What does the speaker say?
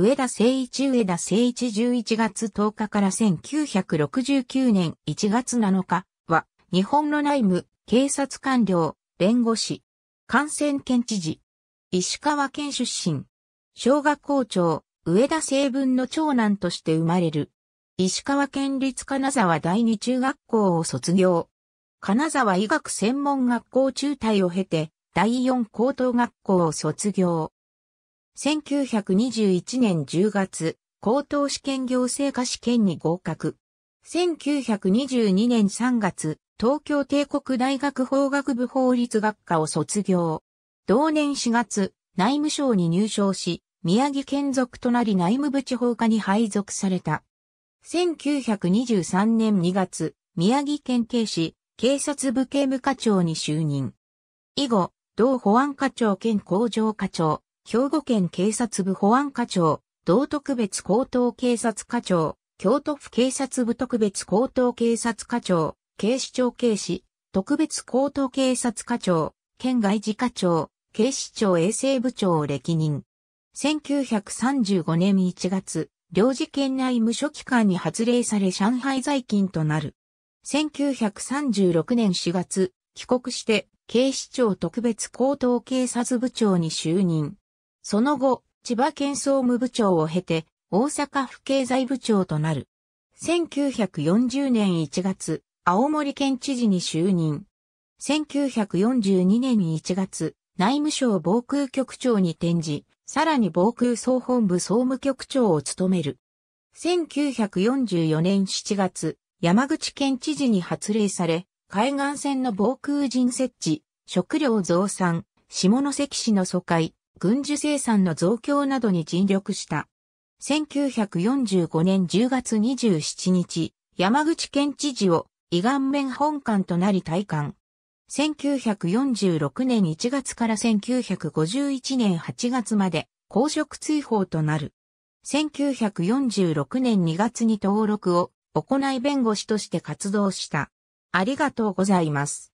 上田誠一上田誠一11月10日から1969年1月7日は、日本の内務、警察官僚、弁護士、感染県知事、石川県出身、小学校長、上田成文の長男として生まれる。石川県立金沢第二中学校を卒業。金沢医学専門学校中退を経て、第四高等学校を卒業。1921年10月、高等試験行政科試験に合格。1922年3月、東京帝国大学法学部法律学科を卒業。同年4月、内務省に入省し、宮城県属となり内務部地方課に配属された。1923年2月、宮城県警視、警察部警務課長に就任。以後、同保安課長兼工場課長、兵庫県警察部保安課長、道特別高等警察課長、京都府警察部特別高等警察課長、警視庁警視、特別高等警察課長、県外事課長、警視庁衛生部長を歴任。1935年1月、領事県内無所機関に発令され上海在勤となる。1936年4月、帰国して、警視庁特別高等警察部長に就任。その後、千葉県総務部長を経て、大阪府経済部長となる。1940年1月、青森県知事に就任。1942年1月、内務省防空局長に転じ、さらに防空総本部総務局長を務める。1944年7月、山口県知事に発令され、海岸線の防空人設置、食料増産、下関市の疎開、軍需生産の増強などに尽力した。1945年10月27日、山口県知事を、胃顔面本館となり退官。1946年1月から1951年8月まで公職追放となる。1946年2月に登録を行い弁護士として活動した。ありがとうございます。